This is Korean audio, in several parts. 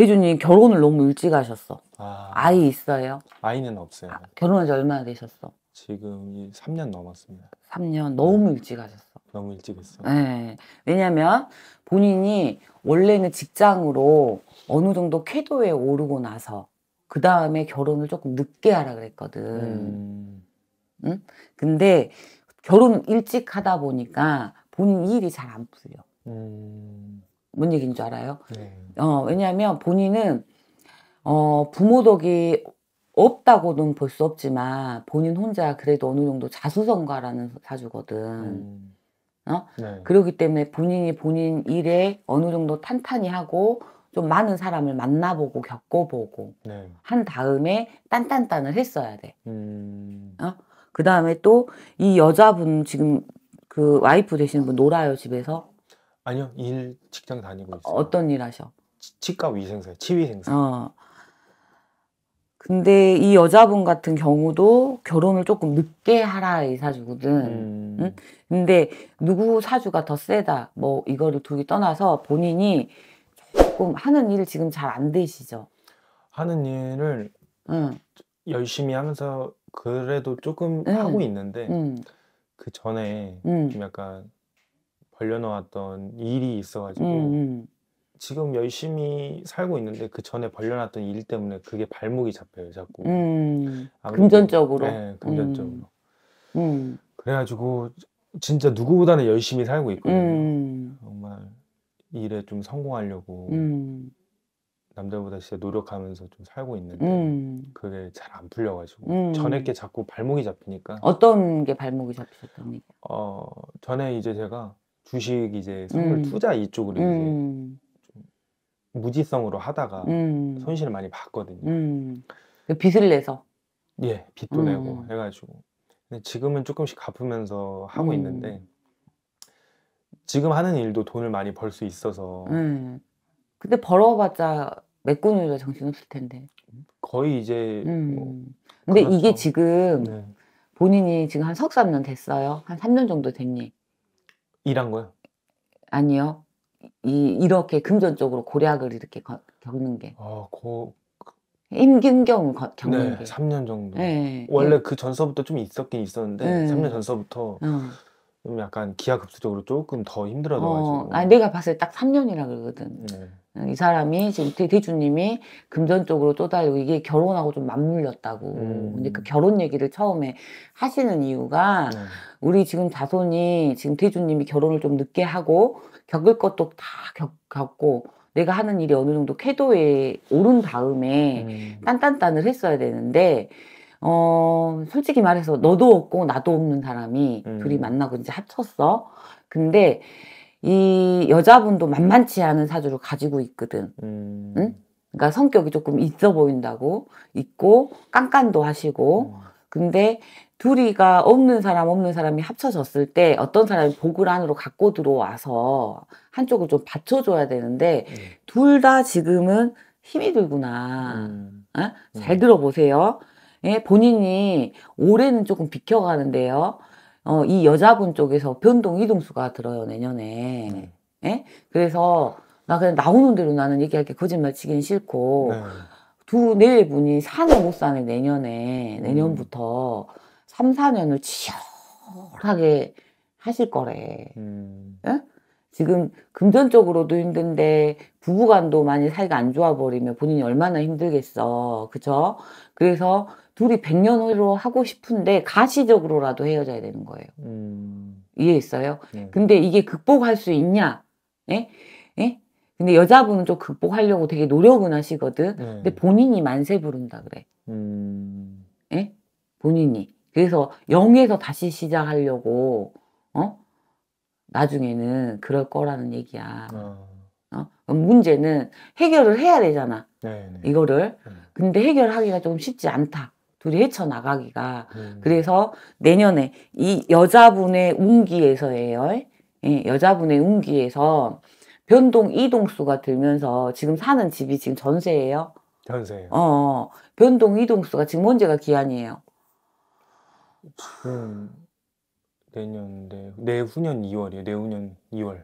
대준님 결혼을 너무 일찍 하셨어. 아... 이 있어요? 아이는 없어요. 아, 결혼한 지 얼마나 되셨어? 지금 3년 넘었습니다. 3년 너무 네. 일찍 하셨어. 너무 일찍 했어. 네. 왜냐면 본인이 원래는 직장으로 어느 정도 궤도에 오르고 나서 그 다음에 결혼을 조금 늦게 하라 그랬거든. 음. 응? 근데 결혼 일찍 하다 보니까 본인 일이 잘 안 풀려. 음. 뭔 얘기인 줄 알아요? 네. 어, 왜냐하면 본인은 어, 부모 덕이 없다고는 볼 수 없지만 본인 혼자 그래도 어느 정도 자수성가라는 사주거든. 음. 어? 네. 그러기 때문에 본인이 본인 일에 어느 정도 탄탄히 하고 좀 많은 사람을 만나보고 겪어보고 네. 한 다음에 딴딴딴을 했어야 돼. 음. 어? 그 다음에 또 이 여자분 지금 그 와이프 되시는 분 놀아요 집에서. 아니요 일 직장 다니고 있어요. 어떤 일 하셔? 치, 치과 위생사 치위생사. 어. 근데 이 여자분 같은 경우도 결혼을 조금 늦게 하라 이 사주거든. 음. 응? 근데 누구 사주가 더 세다 뭐 이거를 둘이 떠나서 본인이 조금 하는 일 지금 잘 안 되시죠? 하는 일을 응. 열심히 하면서 그래도 조금 응. 하고 있는데 그 전에 좀 약간 벌려놓았던 일이 있어가지고 음, 음, 지금 열심히 살고 있는데 그 전에 벌려놨던 일 때문에 그게 발목이 잡혀요 자꾸 음, 아무래도, 금전적으로 네 금전적으로 음, 음. 그래가지고 진짜 누구보다는 열심히 살고 있거든요 정말 일에 좀 성공하려고 남들보다 진짜 노력하면서 좀 살고 있는데 음. 그게 잘 안 풀려가지고 음. 전에 게 자꾸 발목이 잡히니까 어떤 게 발목이 잡히셨답니까? 어 전에 이제 제가 주식 이제 선물 음. 투자 이쪽으로 음. 이제 좀 무지성으로 하다가 음. 손실을 많이 봤거든요. 음. 그 빚을 내서. 예, 빚도 내고 음. 해가지고. 근데 지금은 조금씩 갚으면서 하고 있는데 지금 하는 일도 돈을 많이 벌 수 있어서. 음. 근데 벌어봤자 메꾸느 정신없을 텐데. 거의 이제. 음. 뭐 근데 그렇죠. 이게 지금 네. 본인이 지금 한 석삼 년 됐어요. 한 3년 정도 됐니? 일한 거예요? 아니요. 이, 이렇게 금전적으로 고략을 이렇게 거, 겪는 게. 아, 고... 임든 그 경우 겪는 네, 게. 3년 정도. 네, 원래 네. 그 전서부터 좀 있었긴 있었는데 네. 예. 3년 전서부터 어. 좀 약간 기하급수적으로 조금 더 힘들어져가지고. 어, 아, 내가 봤을 때 딱 3년이라 그러거든. 네. 이 사람이 지금 대주님이 금전 쪽으로 쪼달리고 이게 결혼하고 좀 맞물렸다고. 음. 근데 그 결혼 얘기를 처음에 하시는 이유가 음. 우리 지금 자손이 지금 대주님이 결혼을 좀 늦게 하고 겪을 것도 다 겪, 었고 내가 하는 일이 어느 정도 쾌도에 오른 다음에 음. 딴딴딴을 했어야 되는데 어 솔직히 말해서 너도 없고 나도 없는 사람이 둘이 음. 만나고 이제 합쳤어. 근데 이 여자분도 만만치 않은 사주를 가지고 있거든. 음. 응? 그러니까 성격이 조금 있어 보인다고 있고 깐깐도 하시고 음. 근데 둘이가 없는 사람 없는 사람이 합쳐졌을 때 어떤 사람이 복을 안으로 갖고 들어와서 한쪽을 좀 받쳐줘야 되는데 음. 예. 둘다 지금은 힘이 들구나. 음. 어? 잘 음. 들어보세요. 예, 본인이 올해는 조금 비켜가는데요. 어, 이 여자분 쪽에서 변동 이동수가 들어요, 내년에. 네. 예? 그래서 나 그냥 나오는 대로 나는 얘기할게. 거짓말 치긴 싫고. 네. 두, 네 분이 사는 못사네 내년에, 내년부터 음. 삼사년을 치열하게 하실 거래. 음. 예? 지금 금전적으로도 힘든데 부부간도 많이 사이가 안 좋아 버리면 본인이 얼마나 힘들겠어. 그죠? 그래서 둘이 100년 으로 하고 싶은데 가시적으로라도 헤어져야 되는 거예요. 음... 이해했어요? 네. 근데 이게 극복할 수 있냐? 예? 예? 근데 여자분은 좀 극복하려고 되게 노력은 하시거든. 네. 근데 본인이 만세 부른다 그래. 음... 예? 본인이. 그래서 영에서 다시 시작하려고 어? 나중에는 그럴 거라는 얘기야. 아. 어... 어? 문제는 해결을 해야 되잖아. 네네. 네. 이거를. 네. 근데 해결하기가 조금 쉽지 않다. 둘이 헤쳐나가기가. 음. 그래서 내년에 이 여자분의 운기에서예요. 예, 여자분의 운기에서 변동 이동수가 들면서 지금 사는 집이 지금 전세예요. 전세예요. 어, 변동 이동수가 지금 언제가 기한이에요? 지금 내년 내 내후년 2월이에요. 내후년 2월.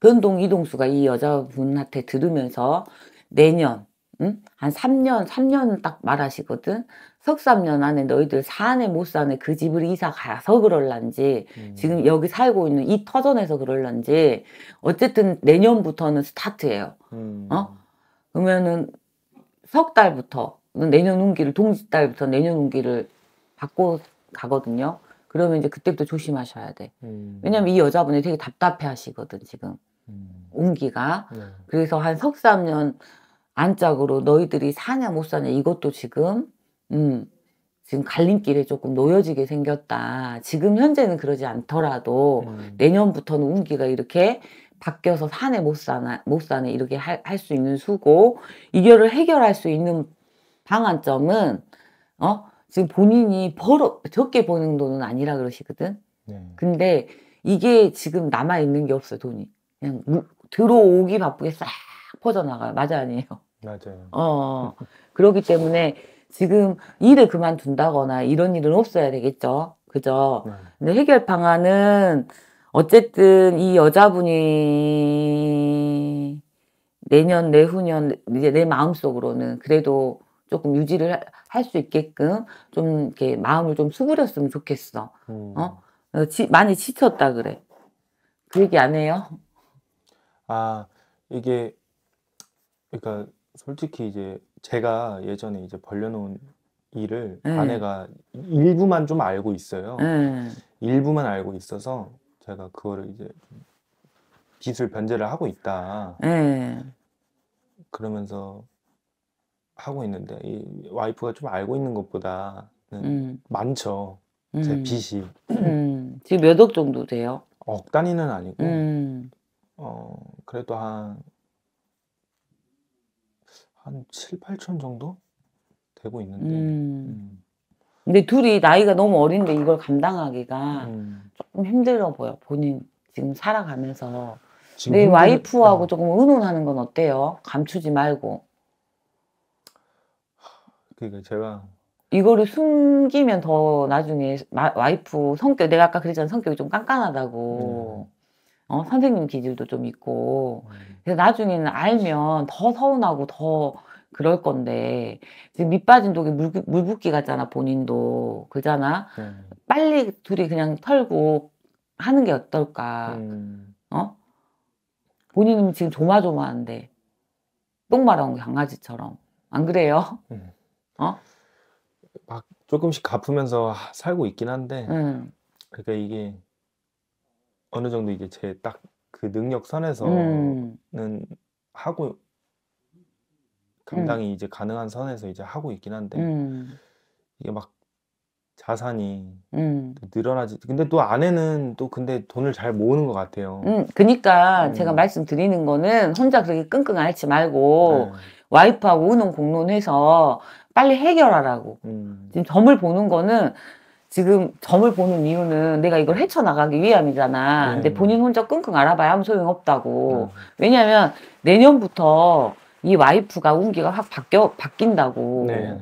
변동 이동수가 이 여자분한테 들으면서 내년 응? 한 3년, 3년 딱 말하시거든. 석삼년 안에 너희들 사안에 못 사네 그 집을 이사 가서 그럴란지 음. 지금 여기 살고 있는 이 터전에서 그럴란지 어쨌든 내년부터는 스타트예요. 음. 어? 그러면은 석 달부터 그 내년 운기를 동지 달부터 내년 운기를 받고 가거든요. 그러면 이제 그때부터 조심하셔야 돼. 음. 왜냐면 이 여자분이 되게 답답해 하시거든, 지금. 음. 운기가. 네. 그래서 한 석삼년 안짝으로 너희들이 사냐 못 사냐 이것도 지금 음, 지금 갈림길에 조금 놓여지게 생겼다. 지금 현재는 그러지 않더라도 음. 내년부터는 운기가 이렇게 바뀌어서 사내못 사나 못 사네 이렇게 할 수 있는 수고 이거를 해결할 수 있는 방안점은 어 지금 본인이 벌어 적게 버는 돈은 아니라 그러시거든. 네. 근데 이게 지금 남아 있는 게 없어 돈이 그냥 들어오기 바쁘게 싹 퍼져나가요. 맞아 아니에요. 맞아요. 어. 그렇기 때문에 지금 일을 그만둔다거나 이런 일은 없어야 되겠죠. 그죠? 네. 근데 해결 방안은 어쨌든 이 여자분이 내년 내후년 이제 내 마음속으로는 그래도 조금 유지를 할 수 있게끔 좀 이렇게 마음을 좀 수그렸으면 좋겠어. 음. 어? 지, 어, 많이 지쳤다 그래. 그 얘기 안 해요? 아 이게 그러니까 솔직히 이제 제가 예전에 이제 벌려놓은 일을 네. 아내가 일부만 좀 알고 있어요. 네. 일부만 알고 있어서 제가 그거를 이제 기술 변제를 하고 있다. 네. 그러면서 하고 있는데 이 와이프가 좀 알고 있는 것보다 음. 많죠. 제 음. 빚이 음. 지금 몇 억 정도 돼요? 억 단위는 아니고 음. 어 그래도 한한 7, 8천 정도 되고 있는데. 음. 음. 근데 둘이 나이가 너무 어린데 이걸 감당하기가 음. 조금 힘들어 보여. 본인 지금 살아가면서. 지금 내 힘들... 와이프하고 어. 조금 의논하는 건 어때요? 감추지 말고. 그니까 제가 이거를 숨기면 더 나중에 마, 와이프 성격 내가 아까 그랬잖아 성격이 좀 깐깐하다고 음. 어, 선생님 기질도 좀 있고. 음. 그래서 나중에는 알면 더 서운하고 더 그럴 건데 지금 밑빠진 독에 물, 물붓기 같잖아 본인도 그잖아 음. 빨리 둘이 그냥 털고 하는 게 어떨까 음. 어 본인은 지금 조마조마한데 똥 말아온 강아지처럼 안 그래요 음. 어막 조금씩 갚으면서 살고 있긴 한데 그러니까 이게 어느 정도 이게 제딱 그 능력 선에서는 음. 하고 감당이 이제 가능한 선에서 이제 하고 있긴 한데 음. 이게 막 자산이 음. 늘어나지 근데 또 아내는 또 근데 돈을 잘 모으는 것 같아요. 음, 그니까 음. 제가 말씀드리는 거는 혼자 그렇게 끙끙 앓지 말고 네. 와이프하고 의논 공론해서 빨리 해결하라고. 음. 지금 점을 보는 거는 지금 점을 보는 이유는 내가 이걸 헤쳐나가기 위함이잖아. 네. 근데 본인 혼자 끙끙 알아봐야 아무 소용없다고. 네. 왜냐하면 내년부터 이 와이프가 운기가 확 바뀌어, 바뀐다고. 네.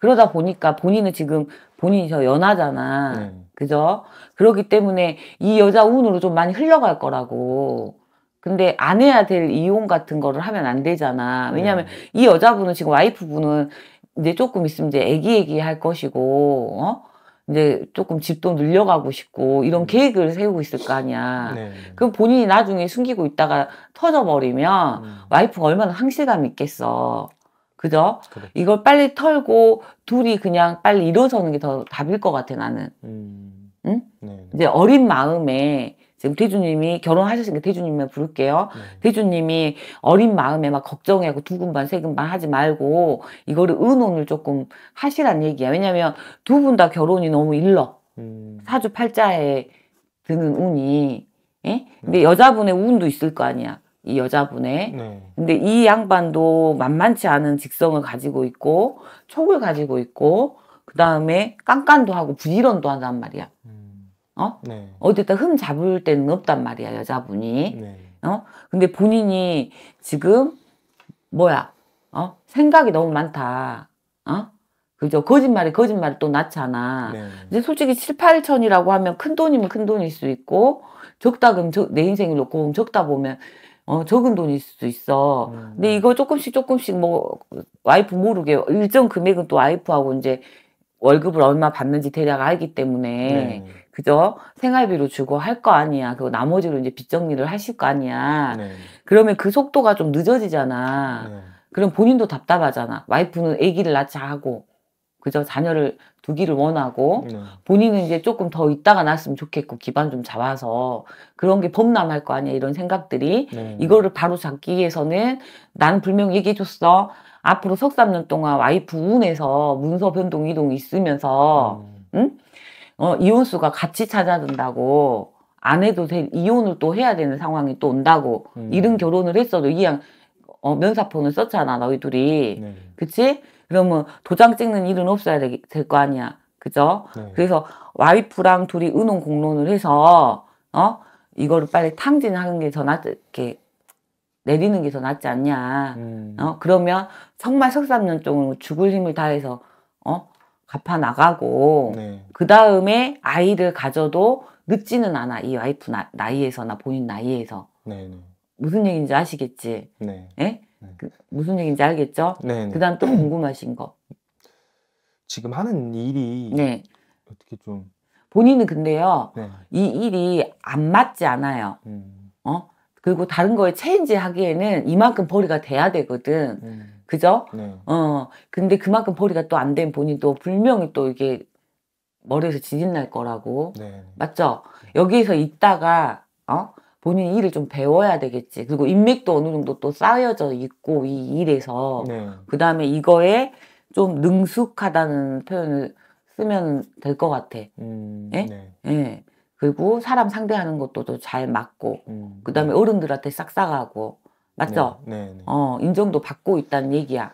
그러다 보니까 본인은 지금 본인이 저 연하잖아. 네. 그죠? 그렇기 때문에 이 여자 운으로 좀 많이 흘러갈 거라고. 근데 안 해야 될 이혼 같은 거를 하면 안 되잖아. 왜냐하면 네. 이 여자분은 지금 와이프분은 이제 조금 있으면 이제 애기애기 할 것이고, 어? 이제 조금 집도 늘려가고 싶고 이런 음. 계획을 세우고 있을 거 아니야. 네. 그럼 본인이 나중에 숨기고 있다가 터져버리면 음. 와이프가 얼마나 항실감 있겠어. 그죠? 그래. 그렇죠. 이걸 빨리 털고 둘이 그냥 빨리 일어서는게 더 답일 것 같아 나는. 음. 응? 네. 이제 어린 마음에 지금 태주님이 결혼하셨으니까 태주님만 부를게요. 네. 태주님이 어린 마음에 막 걱정하고 두근반 세근반 하지 말고 이거를 의논을 조금 하시란 얘기야. 왜냐면 하두분 다 결혼이 너무 일러. 음. 사주팔자에 드는 운이. 예? 근데 음. 여자분의 운도 있을 거 아니야. 이 여자분의. 네. 근데 이 양반도 만만치 않은 직성을 가지고 있고 촉을 가지고 있고 그 다음에 깐깐도 하고 부지런도 한단 말이야. 어? 네. 어디다 흠 잡을 데는 없단 말이야, 여자분이. 네. 어? 근데 본인이 지금, 뭐야, 어? 생각이 너무 많다. 어? 그죠? 거짓말이 거짓말이 또 낳잖아. 네. 이제 솔직히 7, 8천이라고 하면 큰 돈이면 큰 돈일 수 있고, 적다 그럼 저, 내 인생을 놓고 적다 보면, 어, 적은 돈일 수도 있어. 음. 근데 이거 조금씩 조금씩 뭐, 와이프 모르게 일정 금액은 또 와이프하고 이제 월급을 얼마 받는지 대략 알기 때문에 네. 그죠? 생활비로 주고 할 거 아니야. 그거 나머지로 이제 빚 정리를 하실 거 아니야. 네. 그러면 그 속도가 좀 늦어지잖아. 네. 그럼 본인도 답답하잖아. 와이프는 아기를 낳자 하고, 그죠? 자녀를 두기를 원하고, 네. 본인은 이제 조금 더 있다가 낳았으면 좋겠고, 기반 좀 잡아서, 그런 게 범람할 거 아니야. 이런 생각들이. 네. 이거를 바로 잡기 위해서는 나는 분명히 얘기해줬어. 앞으로 석삼 년 동안 와이프 운에서 문서 변동 이동이 있으면서, 음. 응? 어, 이혼수가 같이 찾아든다고 안 해도 돼 이혼을 또 해야 되는 상황이 또 온다고 음. 이런 결혼을 했어도 이 양 어, 면사포는 썼잖아 너희 둘이 네. 그치 그러면 도장 찍는 일은 없어야 될 거 아니야 그죠 네. 그래서 와이프랑 둘이 의논 공론을 해서 어 이거를 빨리 탕진하는 게 더낫 이렇게 내리는 게 더 낫지 않냐 음. 어 그러면 정말 석삼년종은 죽을 힘을 다해서 어 갚아 나가고 네. 그 다음에 아이를 가져도 늦지는 않아 이 와이프 나, 이에서나 본인 나이에서 네, 네. 무슨 얘기인지 아시겠지? 네. 예? 네. 그, 무슨 얘기인지 알겠죠? 네, 네. 그다음 또 궁금하신 거 지금 하는 일이 어떻게 좀 본인은 근데요 이 일이 안 맞지 않아요. 음. 어 그리고 다른 거에 체인지 하기에는 이만큼 벌이가 돼야 되거든. 음. 그죠? 네. 어. 근데 그만큼 벌이가 또 안 된 본인도 분명히 또 이게 머리에서 지진 날 거라고. 네. 맞죠? 여기서 있다가 어? 본인 일을 좀 배워야 되겠지. 그리고 인맥도 어느 정도 또 쌓여져 있고 이 일에서 네. 그 다음에 이거에 좀 능숙하다는 표현을 쓰면 될 것 같아. 음, 예? 네. 예. 그리고 사람 상대하는 것도 잘 맞고, 음, 그 다음에 네. 어른들한테 싹싹하고, 맞죠? 네, 네, 네. 어, 인정도 받고 있다는 얘기야.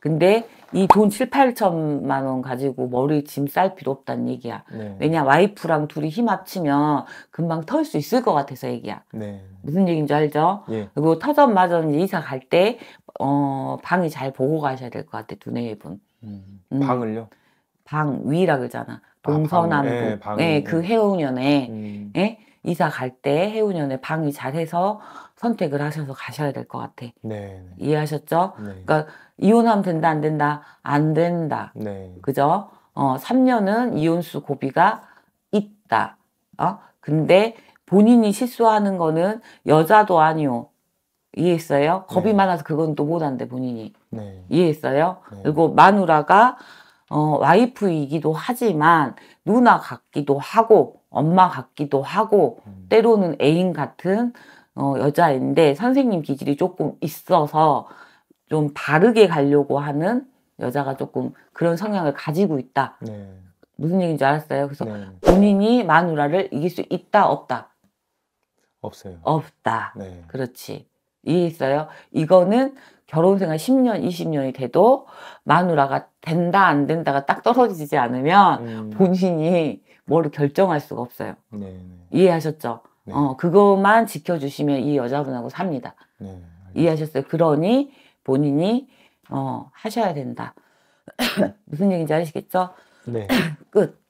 근데 이 돈 7, 8천만 원 가지고 머리 짐 쌀 필요 없다는 얘기야. 네. 왜냐, 와이프랑 둘이 힘 합치면 금방 털 수 있을 것 같아서 얘기야. 네. 네. 무슨 얘기인지 알죠? 예. 그리고 터전마저 이사 갈 때, 어, 방이 잘 보고 가셔야 될 것 같아, 두뇌분. 음. 음, 방을요? 방, 위라 그러잖아. 동서남북. 아, 방, 예, 예, 예, 그 해운연에, 음. 예? 이사 갈 때 해운연에 방이 잘해서 선택을 하셔서 가셔야 될 것 같아. 네, 네. 이해하셨죠? 네. 그러니까 이혼하면 된다 안 된다 안 된다. 네. 그죠? 어, 3년은 이혼수 고비가 있다. 어? 근데 본인이 실수하는 거는 여자도 아니오 이해했어요? 겁이 네. 많아서 그건 또 못한데 본인이. 네. 이해했어요? 네. 그리고 마누라가 어, 와이프이기도 하지만 누나 같기도 하고 엄마 같기도 하고 음. 때로는 애인 같은 어, 여자인데 선생님 기질이 조금 있어서 좀 바르게 가려고 하는 여자가 조금 그런 성향을 가지고 있다. 네. 무슨 얘기인지 알았어요. 그래서 네. 본인이 마누라를 이길 수 있다 없다. 없어요. 없다. 네. 그렇지. 이해했어요? 이거는 결혼 생활 10년, 20년이 돼도 마누라가 된다, 안 된다가 딱 떨어지지 않으면 음. 본인이 뭘를 결정할 수가 없어요. 네, 네. 이해하셨죠? 네. 어, 그것만 지켜주시면 이 여자분하고 삽니다. 네, 이해하셨어요? 그러니 본인이 어, 하셔야 된다. 무슨 얘기인지 아시겠죠? 네. 끝.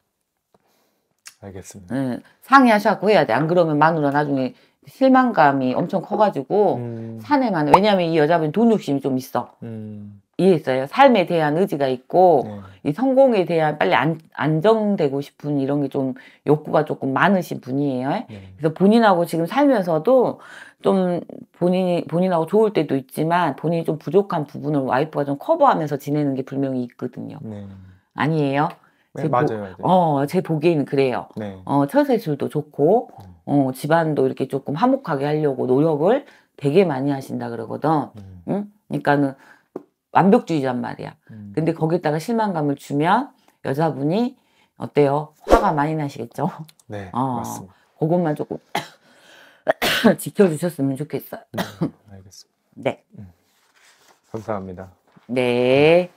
알겠습니다. 네, 상의하셔고 해야 돼. 안 그러면 마누라 나중에 실망감이 엄청 커가지고 음. 사내만. 왜냐면이 여자분 돈 욕심이 좀 있어. 음. 이해했어요. 예, 삶에 대한 의지가 있고 네. 이 성공에 대한 빨리 안, 안정되고 싶은 이런 게 좀 욕구가 조금 많으신 분이에요. 네. 그래서 본인하고 지금 살면서도 좀 본인이 본인하고 좋을 때도 있지만 본인이 좀 부족한 부분을 와이프가 좀 커버하면서 지내는 게 분명히 있거든요. 네. 아니에요? 네, 제 맞아요. 보, 어, 제 보기에는 그래요. 네. 어, 처세술도 좋고 음. 어, 집안도 이렇게 조금 화목하게 하려고 노력을 되게 많이 하신다 그러거든. 음. 응? 그러니까는 완벽주의란 말이야. 음. 근데 거기다가 실망감을 주면 여자분이 어때요? 화가 많이 나시겠죠? 네, 어, 맞습니다. 그것만 조금 지켜주셨으면 좋겠어요. 네, 알겠습니다. 네. 음. 감사합니다. 네.